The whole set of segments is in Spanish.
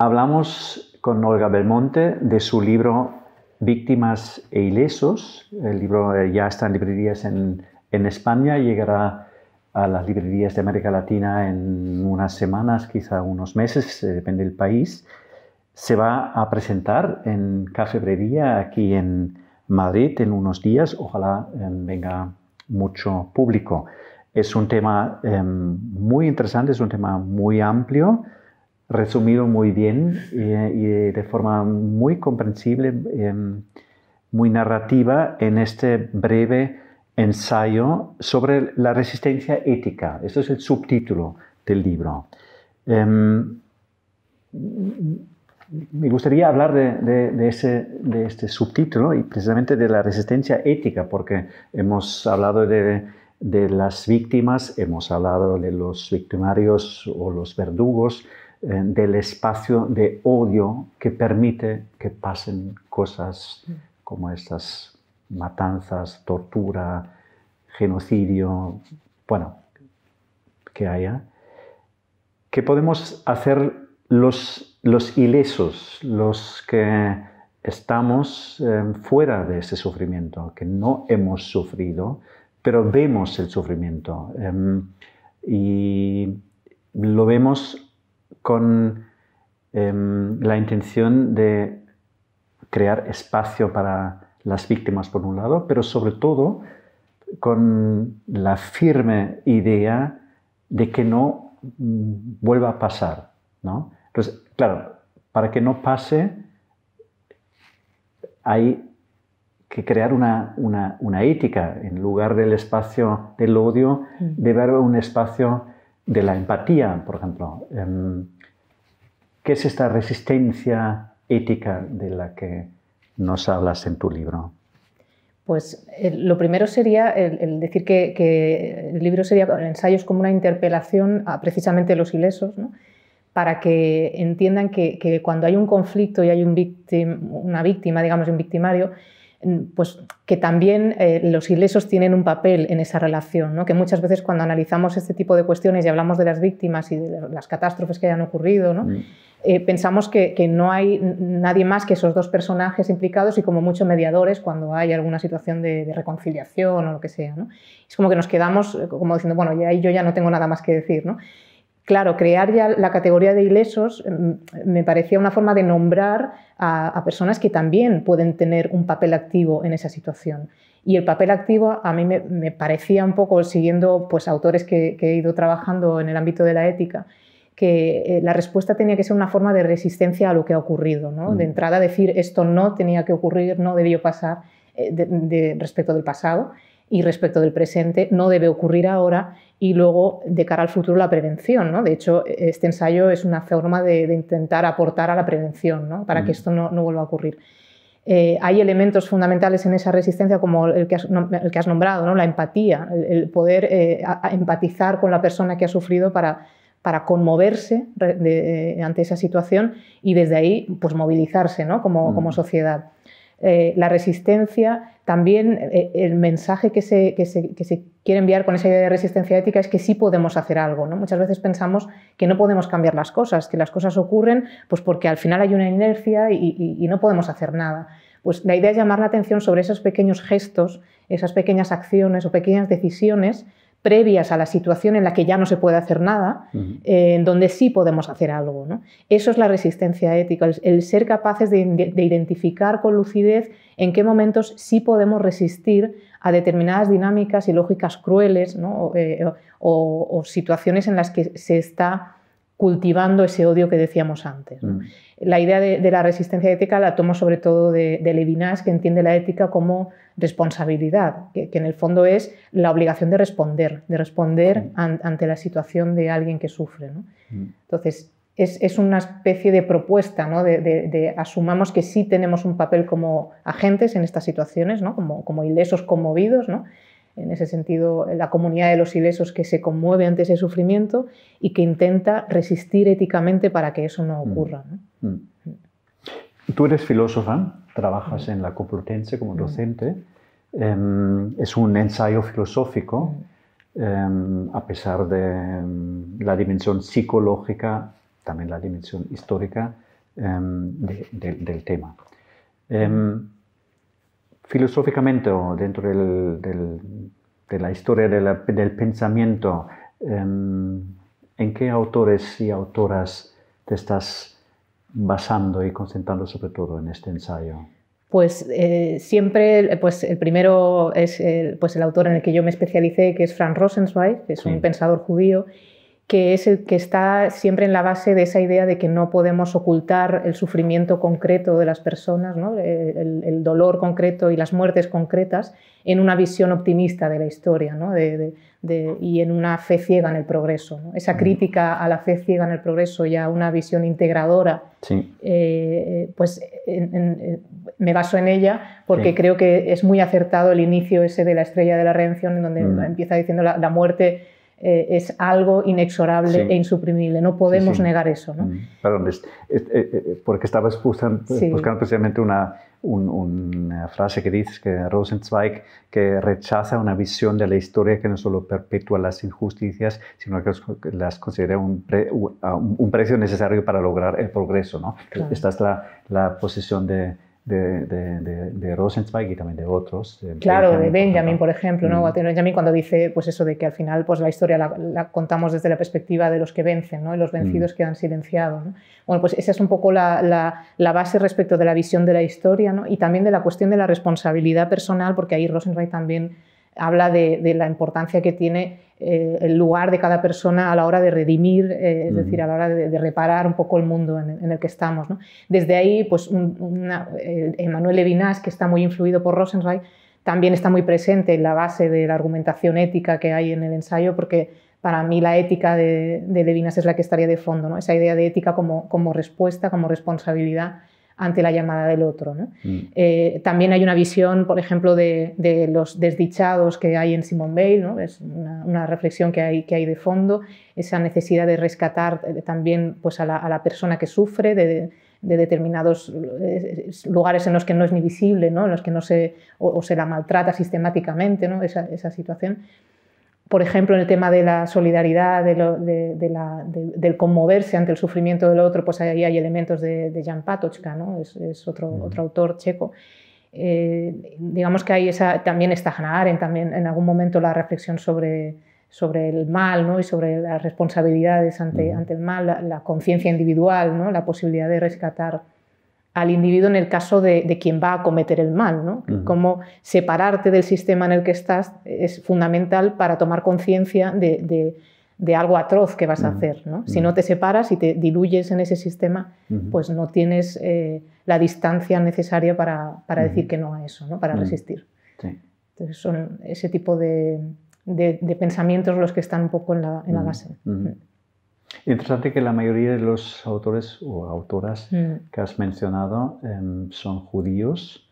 Hablamos con Olga Belmonte de su libro Víctimas e Ilesos. El libro eh, ya está en librerías en, España, llegará a las librerías de América Latina en unas semanas, quizá unos meses, eh, depende del país. Se va a presentar en Cafebrería aquí en Madrid en unos días. Ojalá em, venga mucho público. Es un tema em, muy interesante, es un tema muy amplio resumido muy bien y de forma muy comprensible, em, muy narrativa en este breve ensayo sobre la resistencia ética. Este es el subtítulo del libro. Em, me gustaría hablar de, de, este subtítulo y precisamente de la resistencia ética, porque hemos hablado de, las víctimas, hemos hablado de los victimarios o los verdugos, eh, del espacio de odio que permite que pasen cosas como estas matanzas, tortura, genocidio, bueno, que haya, qué podemos hacer los, los ilesos, los que estamos eh, fuera de ese sufrimiento, que no hemos sufrido, pero vemos el sufrimiento em, y lo vemos con em, la intención de crear espacio para las víctimas, por un lado, pero sobre todo con la firme idea de que no mm, vuelva a pasar. Entonces, claro, para que no pase hay que crear una, una ética. En lugar del espacio del odio, mm. de haber un espacio de la empatía, por ejemplo. Em, ¿Qué es esta resistencia ética de la que nos hablas en tu libro? Pues eh, lo primero sería el, decir que, el libro sería ensayos como una interpelación a precisamente los ilesos, para que entiendan que, cuando hay un conflicto y hay una víctima, digamos, un victimario, pues que también eh, los ilesos tienen un papel en esa relación, ¿no? que muchas veces cuando analizamos este tipo de cuestiones y hablamos de las víctimas y de las catástrofes que hayan ocurrido, mm. eh, pensamos que, no hay nadie más que esos dos personajes implicados y como mucho mediadores cuando hay alguna situación de, reconciliación o lo que sea. Es como que nos quedamos eh, como diciendo, bueno, ya, yo ya no tengo nada más que decir. ¿no? Claro, crear ya la categoría de ilesos em, me parecía una forma de nombrar a, personas que también pueden tener un papel activo en esa situación. Y el papel activo a mí me, parecía un poco, siguiendo pues, autores que, he ido trabajando en el ámbito de la ética, que eh, la respuesta tenía que ser una forma de resistencia a lo que ha ocurrido. ¿no? Mm. De entrada decir esto no tenía que ocurrir, no debió pasar eh, de, respecto del pasado y respecto del presente no debe ocurrir ahora y luego de cara al futuro la prevención. ¿no? De hecho, este ensayo es una forma de, intentar aportar a la prevención para que mm. esto no, vuelva a ocurrir. Eh, hay elementos fundamentales en esa resistencia como el que has, el que has nombrado, ¿no? la empatía, el, poder eh, empatizar con la persona que ha sufrido para, para conmoverse eh, ante esa situación y desde ahí pues, movilizarse ¿no? como, como mm. sociedad. Eh, la resistencia, también eh, el mensaje que se, quiere enviar con esa idea de resistencia ética es que sí podemos hacer algo. Muchas veces pensamos que no podemos cambiar las cosas, que las cosas ocurren pues porque al final hay una inercia y, y no podemos hacer nada. Pues la idea es llamar la atención sobre esos pequeños gestos, esas pequeñas acciones o pequeñas decisiones previas a la situación en la que ya no se puede hacer nada, eh, en donde sí podemos hacer algo. Eso es la resistencia ética, el, ser capaces de, identificar con lucidez en qué momentos sí podemos resistir a determinadas dinámicas y lógicas crueles eh, o situaciones en las que se está cultivando ese odio que decíamos antes. Mm. La idea de, la resistencia ética la tomo sobre todo de, Levinas, que entiende la ética como responsabilidad, que, en el fondo es la obligación de responder, de responder ante la situación de alguien que sufre. Mm. Entonces, es, una especie de propuesta, ¿no? de, asumamos que sí tenemos un papel como agentes en estas situaciones, ¿no? como, como ilesos conmovidos, ¿no? en ese sentido, la comunidad de los ilesos que se conmueve ante ese sufrimiento y que intenta resistir éticamente para que eso no mm. ocurra. Mm. Mm. Tú eres filósofa, trabajas en la Complutense como docente. Em, es un ensayo filosófico, em, a pesar de em, la dimensión psicológica, también la dimensión histórica del tema filosóficamente o dentro de la historia del pensamiento, em, ¿en qué autores y autoras te estás basando y concentrando sobre todo en este ensayo? Pues eh, siempre, pues el primero es pues el autor en el que yo me especialicé, que es Frank Rosenzweig, que es un pensador judío, que es el que está siempre en la base de esa idea de que no podemos ocultar el sufrimiento concreto de las personas, eh, el, dolor concreto y las muertes concretas, en una visión optimista de la historia y en una fe ciega en el progreso. Esa mm. crítica a la fe ciega en el progreso y a una visión integradora, eh, pues eh, me baso en ella porque creo que es muy acertado el inicio ese de la estrella de la redención, en donde mm. empieza diciendo la muerte eh, es algo inexorable e insuprimible. No podemos negar eso. ¿no? Mm. perdón, eh, eh, porque estabas pues, buscando, precisamente una, una, frase que dice que Rosenzweig que rechaza una visión de la historia que no solo perpetúa las injusticias, sino que las considera un, un, precio necesario para lograr el progreso. ¿no? Esta es la, la posición de, de, de, Rosenzweig y también de otros. claro, de Benjamin, por ejemplo, ¿no? Mm. Benjamin cuando dice pues eso de que al final pues la historia la, contamos desde la perspectiva de los que vencen ¿no? y los mm. vencidos quedan silenciados. ¿no? Bueno, pues esa es un poco la, base respecto de la visión de la historia ¿no? y también de la cuestión de la responsabilidad personal, porque ahí Rosenzweig también habla de, la importancia que tiene eh, el lugar de cada persona a la hora de redimir, eh, es decir, a la hora de, reparar un poco el mundo en, el que estamos. Desde ahí, pues un, Levinas, que está muy influido por Rosenzweig, también está muy presente en la base de la argumentación ética que hay en el ensayo, porque para mí la ética de, Levinas es la que estaría de fondo, esa idea de ética como respuesta, como responsabilidad ante la llamada del otro. Mm. Eh, también hay una visión, por ejemplo, de, los desdichados que hay en Simone Weil, ¿no? es una, reflexión que hay, que hay de fondo, esa necesidad de rescatar eh, también pues, a, la, persona que sufre, de, determinados eh, lugares en los que no es ni visible, ¿no? en los que no se, o, se la maltrata sistemáticamente, ¿no? esa situación por ejemplo, en el tema de la solidaridad, del conmoverse ante el sufrimiento del otro, pues ahí hay elementos de, Jan Patochka, ¿no? es, otro, otro, autor checo. Eh, digamos que hay esa, también está Hannah también en algún momento la reflexión sobre, sobre el mal ¿no? y sobre las responsabilidades ante, ante el mal, la, la conciencia individual, ¿no? la posibilidad de rescatar al individuo en el caso de, quien va a cometer el mal. ¿no? separarte del sistema en el que estás es fundamental para tomar conciencia de, algo atroz que vas a hacer. ¿no? Si no te separas y te diluyes en ese sistema, pues no tienes eh, la distancia necesaria para, decir que no a eso, ¿no? para resistir. Entonces son ese tipo de, pensamientos los que están un poco en la base. Interesante que la mayoría de los autores o autoras mm. que has mencionado em, son judíos.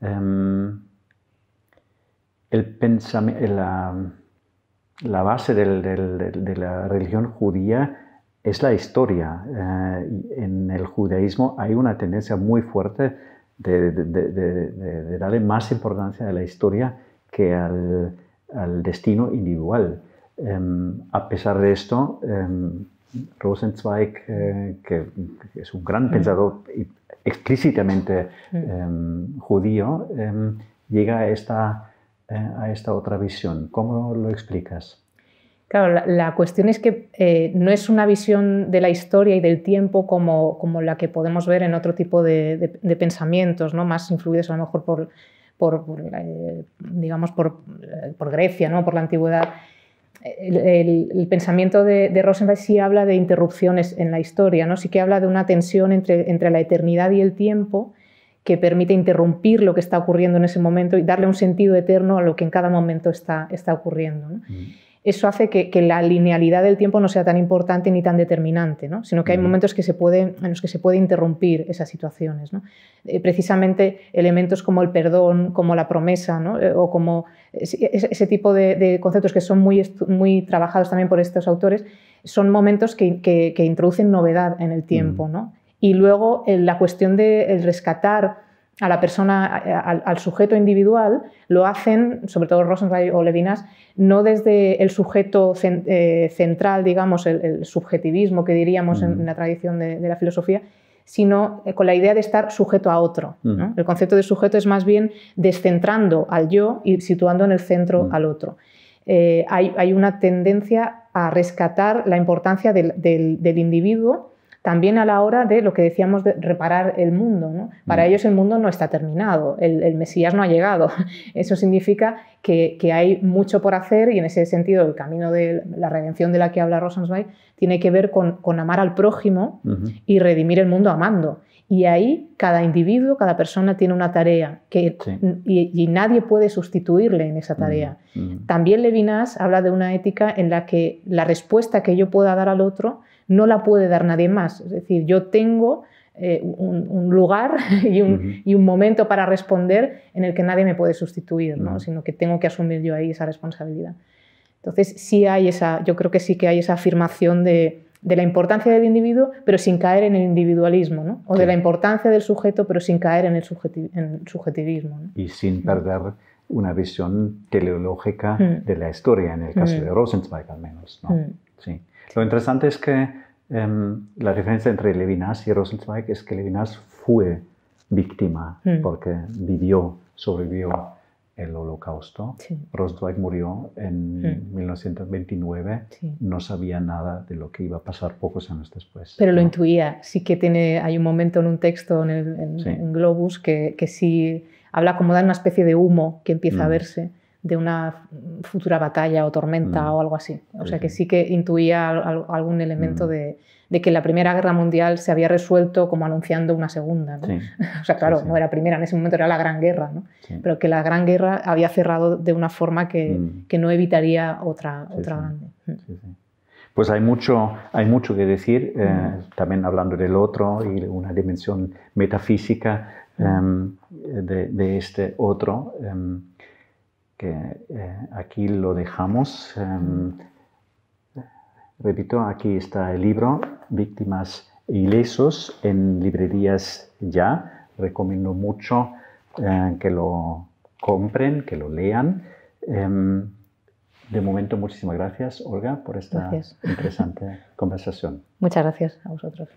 Em, la, base de la religión judía es la historia. Eh, en el judaísmo hay una tendencia muy fuerte de, darle más importancia a la historia que al destino individual. Em, a pesar de esto, Rosenzweig, eh, que es un gran pensador explícitamente em, judío, em, llega a esta, eh, a esta otra visión. ¿Cómo lo explicas? Claro, la, cuestión es que eh, no es una visión de la historia y del tiempo como, la que podemos ver en otro tipo de, pensamientos, ¿no? más influidos a lo mejor por, digamos, por, por, Grecia, ¿no? por la antigüedad el, pensamiento de, de, Rosenberg sí habla de interrupciones en la historia, ¿no? sí que habla de una tensión entre, entre la eternidad y el tiempo que permite interrumpir lo que está ocurriendo en ese momento y darle un sentido eterno a lo que en cada momento está, está ocurriendo. Mm eso hace que, la linealidad del tiempo no sea tan importante ni tan determinante, ¿no? sino que hay momentos en los que se puede interrumpir esas situaciones. Eh, precisamente elementos como el perdón, como la promesa, eh, o como ese, tipo de, conceptos que son muy, trabajados también por estos autores, son momentos que, introducen novedad en el tiempo. Y luego eh, la cuestión de rescatar a la persona, al, sujeto individual, lo hacen, sobre todo Rosenzweig o Levinas, no desde el sujeto eh, central, digamos, el, subjetivismo que diríamos en, mm. la tradición de, la filosofía, sino eh, con la idea de estar sujeto a otro. Mm. El concepto de sujeto es más bien descentrando al yo y situando en el centro mm. al otro. Eh, hay, una tendencia a rescatar la importancia del individuo también a la hora de lo que decíamos de reparar el mundo. Para mm. ellos el mundo no está terminado, el, Mesías no ha llegado. Eso significa que, hay mucho por hacer y en ese sentido el camino de la redención de la que habla Rosenzweig tiene que ver con, amar al prójimo y redimir el mundo amando. Y ahí cada individuo, cada persona tiene una tarea y, nadie puede sustituirle en esa mm, tarea. Mm. También Levinas habla de una ética en la que la respuesta que yo pueda dar al otro no la puede dar nadie más. Es decir, yo tengo eh, un, lugar y un, momento para responder en el que nadie me puede sustituir, sino que tengo que asumir yo ahí esa responsabilidad. Entonces, sí hay esa, yo creo que sí que hay esa afirmación de, la importancia del individuo, pero sin caer en el individualismo, o de la importancia del sujeto, pero sin caer en el, subjetivismo. Y sin perder una visión teleológica mm. de la historia, en el caso mm. de Rosenzweig al menos. Mm. Sí. Lo interesante es que em, la diferencia entre Levinas y Rosenzweig es que Levinas fue víctima mm. porque vivió, sobrevivió el holocausto. Rosenzweig murió en 1929, mm. no sabía nada de lo que iba a pasar pocos años después. Pero lo intuía, sí que tiene, hay un momento en un texto en, Globus que, sí habla como de una especie de humo que empieza a mm. verse de una futura batalla o tormenta mm. o algo así. O sea que sí que intuía algún elemento mm. de, que la Primera Guerra Mundial se había resuelto como anunciando una segunda. o sea, claro, no era primera, en ese momento era la Gran Guerra, ¿no? pero que la Gran Guerra había cerrado de una forma que, mm. no evitaría otra, otra grande. Pues hay mucho, hay mucho que decir, eh, también hablando del otro y una dimensión metafísica em, de, este otro. Em, que eh, aquí lo dejamos. Em, repito, aquí está el libro Víctimas Ilesos en librerías ya. Recomiendo mucho eh, que lo compren, que lo lean. Em, de momento, muchísimas gracias, Olga, por esta interesante conversación. Muchas gracias a vosotros.